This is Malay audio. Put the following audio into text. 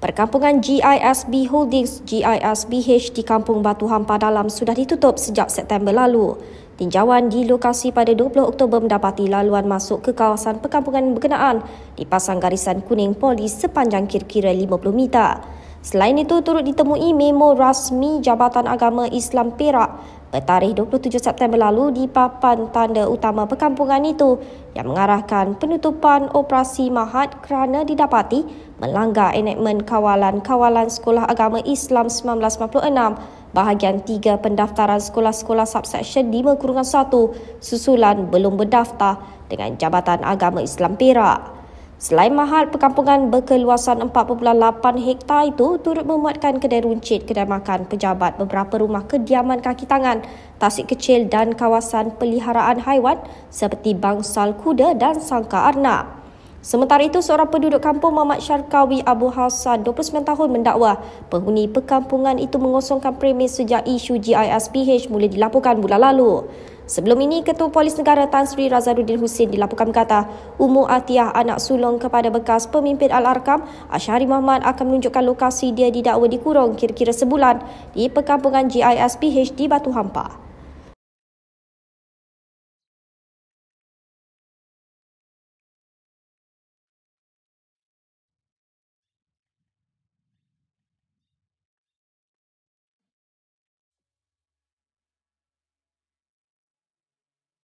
Perkampungan GISB Holdings GISBH di Kampung Batu Hampa Dalam sudah ditutup sejak September lalu. Tinjauan di lokasi pada 20 Oktober mendapati laluan masuk ke kawasan perkampungan berkenaan dipasang garisan kuning polis sepanjang kira-kira 50 meter. Selain itu, turut ditemui memo rasmi Jabatan Agama Islam Perak bertarikh 27 September lalu di papan tanda utama perkampungan itu yang mengarahkan penutupan operasi mahat kerana didapati melanggar enakmen kawalan-kawalan Sekolah Agama Islam 1996 bahagian 3 pendaftaran sekolah-sekolah subseksyen 5-1 susulan belum berdaftar dengan Jabatan Agama Islam Perak. Selain mahal, perkampungan berkeluasan 4.8 hektar itu turut memuatkan kedai runcit, kedai makan, pejabat, beberapa rumah kediaman kaki tangan, tasik kecil dan kawasan peliharaan haiwan seperti bangsal kuda dan sangka arnab. Sementara itu, seorang penduduk kampung Mamat Syarkawi Abu Hassan, 29 tahun, mendakwa penghuni perkampungan itu mengosongkan premis sejak isu GISPH mula dilaporkan bulan lalu. Sebelum ini, Ketua Polis Negara Tan Sri Razaluddin Hussein dilaporkan kata umur Atiah anak sulung kepada bekas pemimpin Al-Arkam, Ashari Muhammad akan menunjukkan lokasi dia didakwa dikurung kira-kira sebulan di perkampungan GISPH di Batu Hampa.